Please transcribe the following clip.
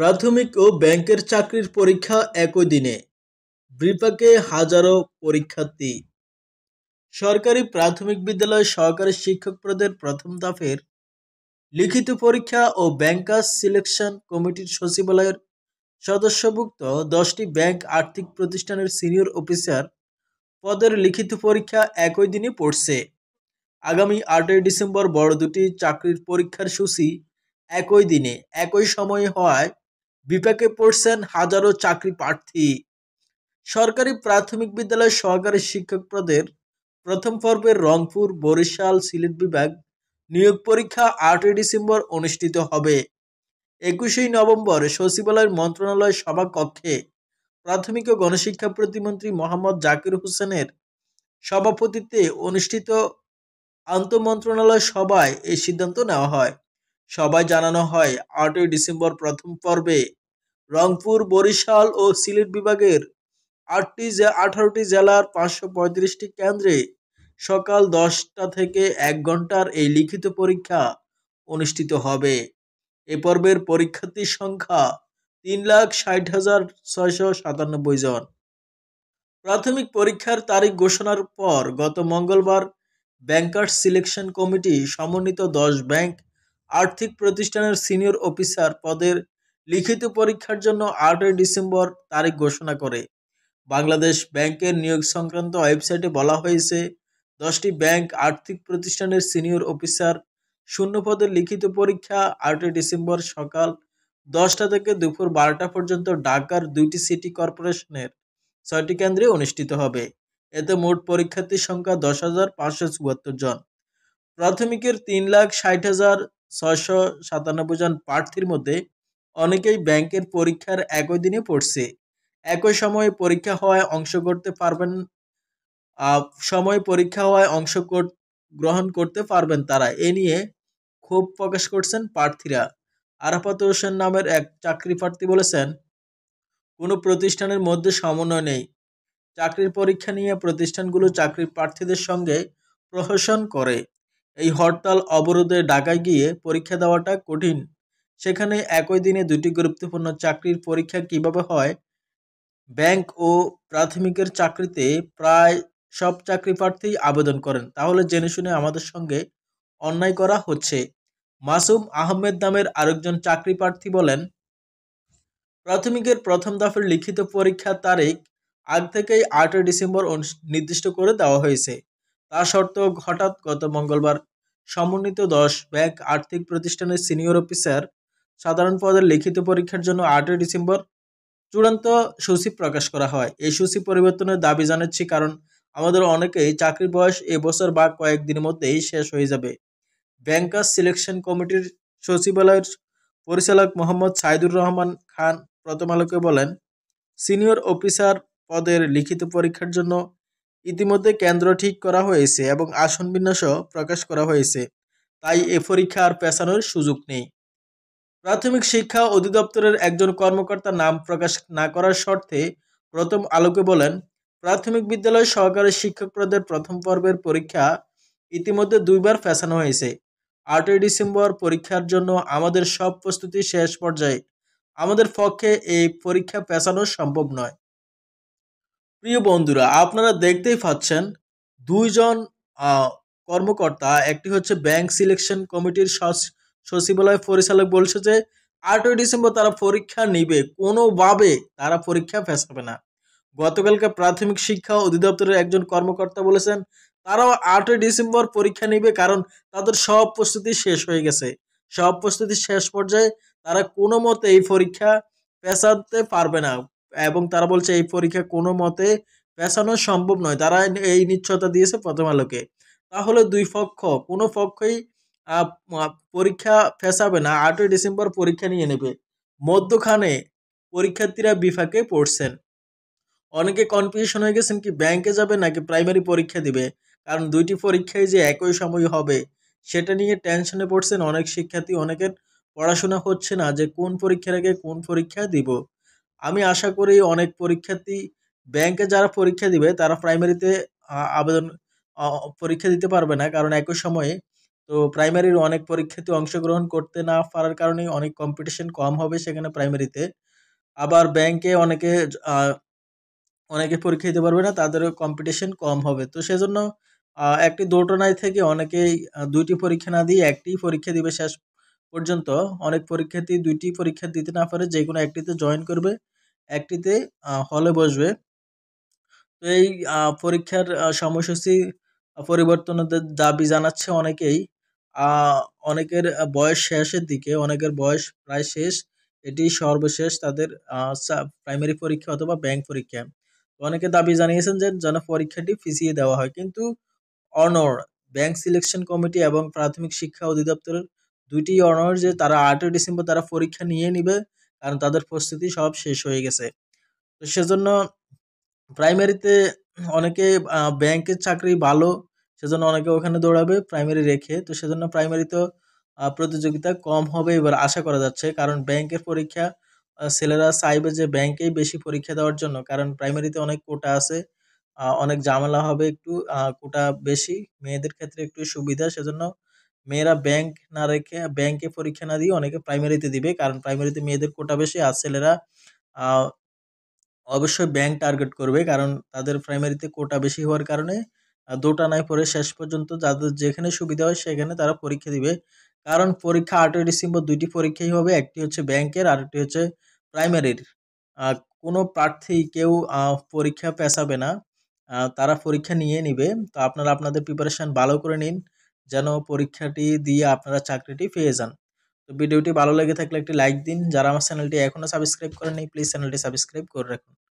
প্রাথমিক ও ব্যাংকের চাকরির পরীক্ষা একই দিনে বিপাকে হাজারো পরীক্ষার্থী সরকারি প্রাথমিক বিদ্যালয় সহকারী শিক্ষক প্রথম দাফের লিখিত পরীক্ষা ও ব্যাংকার্স সিলেকশন কমিটির সচিবালয়ের সদস্যভুক্ত দশটি ব্যাংক আর্থিক প্রতিষ্ঠানের সিনিয়র অফিসার পদের লিখিত পরীক্ষা একই দিনে পড়ছে আগামী আটই ডিসেম্বর বড় দুটি চাকরির পরীক্ষার সূচি একই দিনে একই সময়ে হওয়ায় বিপাকে পড়ছেন হাজারো চাকরি প্রার্থী সরকারি প্রাথমিক বিদ্যালয় সহকারী শিক্ষক পদের প্রথম পর্বে রংপুর বরিশাল সিলেট বিভাগ নিয়োগ পরীক্ষা আটই ডিসেম্বর অনুষ্ঠিত হবে একুশেই নভেম্বর সচিবালয়ের মন্ত্রণালয় সভাকক্ষে প্রাথমিক ও গণশিক্ষা প্রতিমন্ত্রী মোহাম্মদ জাকির হোসেনের সভাপতিত্বে অনুষ্ঠিত মন্ত্রণালয় সভায় এই সিদ্ধান্ত নেওয়া হয় সবাই জানানো হয় আটই ডিসেম্বর প্রথম পর্বে রংপুর বরিশাল ও সিলেট বিভাগের আটটি আঠারোটি জেলার পাঁচশো পঁয়ত্রিশটি কেন্দ্রে সকাল দশটা থেকে এক ঘন্টার এই লিখিত পরীক্ষা অনুষ্ঠিত হবে এ পর্বের পরীক্ষার্থীর সংখ্যা তিন লাখ ষাট হাজার ছয়শো সাতানব্বই জন প্রাথমিক পরীক্ষার তারিখ ঘোষণার পর গত মঙ্গলবার ব্যাংকার্স সিলেকশন কমিটি সমন্বিত দশ ব্যাংক আর্থিক প্রতিষ্ঠানের সিনিয়র অফিসার পদের লিখিত পরীক্ষার জন্য আটই ডিসেম্বর তারিখ ঘোষণা করে বাংলাদেশ ব্যাংকের নিয়োগ সংক্রান্ত ওয়েবসাইটে বলা হয়েছে দশটি ব্যাংক আর্থিক প্রতিষ্ঠানের সিনিয়র অফিসার শূন্য পদের লিখিত পরীক্ষা আটই ডিসেম্বর সকাল দশটা থেকে দুপুর বারোটা পর্যন্ত ঢাকার দুইটি সিটি কর্পোরেশনের ছয়টি কেন্দ্রে অনুষ্ঠিত হবে এতে মোট পরীক্ষার্থীর সংখ্যা দশ হাজার পাঁচশো চুয়াত্তর জন প্রাথমিকের তিন লাখ ষাট হাজার ছয়শো সাতানব্বই জন প্রার্থীর মধ্যে অনেকেই ব্যাংকের পরীক্ষার একই দিনে পড়ছে একই সময়ে পরীক্ষা হওয়ায় অংশ করতে পারবেন সময় পরীক্ষা হওয়ায় অংশ গ্রহণ করতে পারবেন তারা এ নিয়ে ক্ষোভ প্রকাশ করছেন প্রার্থীরা আরাফাত হোসেন নামের এক চাকরি প্রার্থী বলেছেন কোনো প্রতিষ্ঠানের মধ্যে সমন্বয় নেই চাকরির পরীক্ষা নিয়ে প্রতিষ্ঠানগুলো চাকরির প্রার্থীদের সঙ্গে প্রহসন করে এই হরতাল অবরোধে ঢাকায় গিয়ে পরীক্ষা দেওয়াটা কঠিন সেখানে একই দিনে দুটি গুরুত্বপূর্ণ চাকরির পরীক্ষা কিভাবে হয় ব্যাংক ও প্রাথমিকের চাকরিতে প্রায় সব চাকরি প্রার্থী আবেদন করেন তাহলে জেনে শুনে আমাদের সঙ্গে অন্যায় করা হচ্ছে মাসুম আহমেদ নামের আরেকজন চাকরি প্রার্থী বলেন প্রাথমিকের প্রথম দফের লিখিত পরীক্ষার তারিখ আগ থেকেই আটই ডিসেম্বর নির্দিষ্ট করে দেওয়া হয়েছে তা সত্ত্বেও হঠাৎ গত মঙ্গলবার সমন্বিত দশ ব্যাংক আর্থিক প্রতিষ্ঠানের সিনিয়র অফিসার সাধারণ পদের লিখিত পরীক্ষার জন্য আটই ডিসেম্বর চূড়ান্ত সূচি প্রকাশ করা হয় এই সূচি পরিবর্তনের দাবি জানাচ্ছি কারণ আমাদের অনেকেই চাকরির বয়স এবছর বা কয়েকদিনের মধ্যেই শেষ হয়ে যাবে ব্যাংকার সিলেকশন কমিটির সচিবালয়ের পরিচালক মোহাম্মদ সাইদুর রহমান খান প্রথম আলোকে বলেন সিনিয়র অফিসার পদের লিখিত পরীক্ষার জন্য ইতিমধ্যে কেন্দ্র ঠিক করা হয়েছে এবং আসন বিন্যাসও প্রকাশ করা হয়েছে তাই এ পরীক্ষা আর পেছানোর সুযোগ নেই প্রাথমিক শিক্ষা অধিদপ্তরের একজন কর্মকর্তা নাম প্রকাশ না করার শর্তে প্রথম আলোকে বলেন প্রাথমিক বিদ্যালয় সহকারী শিক্ষকদের প্রথম পর্বের পরীক্ষা ইতিমধ্যে দুইবার ফেসানো হয়েছে আটই ডিসেম্বর পরীক্ষার জন্য আমাদের সব প্রস্তুতি শেষ পর্যায়ে আমাদের পক্ষে এই পরীক্ষা পেছানো সম্ভব নয় প্রিয় বন্ধুরা আপনারা দেখতেই পাচ্ছেন দুইজন কর্মকর্তা একটি হচ্ছে ব্যাংক সিলেকশন কমিটির সচিবালয় পরিচালক বলছে যে আটই ডিসেম্বর তারা পরীক্ষা নিবে কোনোভাবে তারা পরীক্ষা ফেসাবে না গতকালকে প্রাথমিক শিক্ষা অধিদপ্তরের একজন কর্মকর্তা বলেছেন তারাও আটই ডিসেম্বর পরীক্ষা নিবে কারণ তাদের সব প্রস্তুতি শেষ হয়ে গেছে সব প্রস্তুতি শেষ পর্যায়ে তারা কোনো মতে এই পরীক্ষা পেঁচাতে পারবে না এবং তারা বলছে এই পরীক্ষা কোনো মতে পেঁচানো সম্ভব নয় তারা এই নিশ্চয়তা দিয়েছে প্রথম আলোকে তাহলে দুই পক্ষ কোনো পক্ষই পরীক্ষা ফেসাবে না আটই ডিসেম্বর পরীক্ষা নিয়ে নেবে মধ্যখানে পরীক্ষার্থীরা বিফাকে পড়ছেন অনেকে কনফিউশন হয়ে গেছেন কি ব্যাংকে যাবে নাকি প্রাইমারি পরীক্ষা দিবে কারণ দুইটি পরীক্ষায় যে একই সময় হবে সেটা নিয়ে টেনশনে পড়ছেন অনেক শিক্ষার্থী অনেকের পড়াশোনা হচ্ছে না যে কোন পরীক্ষার আগে কোন পরীক্ষা দিব আমি আশা করি অনেক পরীক্ষার্থী ব্যাংকে যারা পরীক্ষা দিবে তারা প্রাইমারিতে আবেদন পরীক্ষা দিতে পারবে না কারণ একই সময়ে তো প্রাইমারির অনেক পরীক্ষাতে অংশগ্রহণ করতে না পারার কারণে অনেক কম্পিটিশন কম হবে সেখানে প্রাইমারিতে আবার ব্যাংকে অনেকে অনেকে পরীক্ষা দিতে পারবে না তাদেরও কম্পিটিশন কম হবে তো সেজন্য একটি দুর্ঘটনায় থেকে অনেকেই দুইটি পরীক্ষা না দিয়ে একটি পরীক্ষা দিবে শেষ পর্যন্ত অনেক পরীক্ষাতেই দুইটি পরীক্ষা দিতে না পারে যে কোনো একটিতে জয়েন করবে একটিতে হলে বসবে তো এই পরীক্ষার সময়সূচি পরিবর্তনের দাবি জানাচ্ছে অনেকেই অনেকের বয়স শেষের দিকে অনেকের বয়স প্রায় শেষ এটি সর্বশেষ তাদের প্রাইমারি পরীক্ষা অথবা ব্যাংক পরীক্ষা অনেকে দাবি জানিয়েছেন যে যেন পরীক্ষাটি পিছিয়ে দেওয়া হয় কিন্তু অনর ব্যাংক সিলেকশন কমিটি এবং প্রাথমিক শিক্ষা অধিদপ্তরের দুইটি অনর যে তারা আটই ডিসেম্বর তারা পরীক্ষা নিয়ে নিবে কারণ তাদের প্রস্তুতি সব শেষ হয়ে গেছে তো সেজন্য প্রাইমারিতে অনেকে ব্যাংকের চাকরি ভালো সেজন্য অনেকে ওখানে দৌড়াবে প্রাইমারি রেখে তো সেজন্য প্রাইমারি তো প্রতিযোগিতা কম হবে এবার আশা করা যাচ্ছে কারণ ব্যাংকের পরীক্ষা ছেলেরা চাইবে যে ব্যাংকেই বেশি পরীক্ষা দেওয়ার জন্য কারণ প্রাইমারিতে অনেক কোটা আছে অনেক জামেলা হবে একটু কোটা বেশি মেয়েদের ক্ষেত্রে একটু সুবিধা সেজন্য মেয়েরা ব্যাংক না রেখে ব্যাংকে পরীক্ষা না দিয়ে অনেকে প্রাইমারিতে দিবে কারণ প্রাইমারিতে মেয়েদের কোটা বেশি আর ছেলেরা অবশ্যই ব্যাংক টার্গেট করবে কারণ তাদের প্রাইমারিতে কোটা বেশি হওয়ার কারণে দুটা নাই পরে শেষ পর্যন্ত যাদের যেখানে সুবিধা হয় সেখানে তারা পরীক্ষা দিবে কারণ পরীক্ষা আটই ডিসেম্বর দুইটি পরীক্ষাই হবে একটি হচ্ছে ব্যাংকের আরেকটি হচ্ছে প্রাইমারির কোনো প্রার্থী কেউ পরীক্ষা পেশাবে না তারা পরীক্ষা নিয়ে নিবে তো আপনারা আপনাদের প্রিপারেশান ভালো করে নিন যেন পরীক্ষাটি দিয়ে আপনারা চাকরিটি পেয়ে যান তো ভিডিওটি ভালো লেগে থাকলে একটি লাইক দিন যারা আমার চ্যানেলটি এখনও সাবস্ক্রাইব করেনি প্লিজ চ্যানেলটি সাবস্ক্রাইব করে রাখুন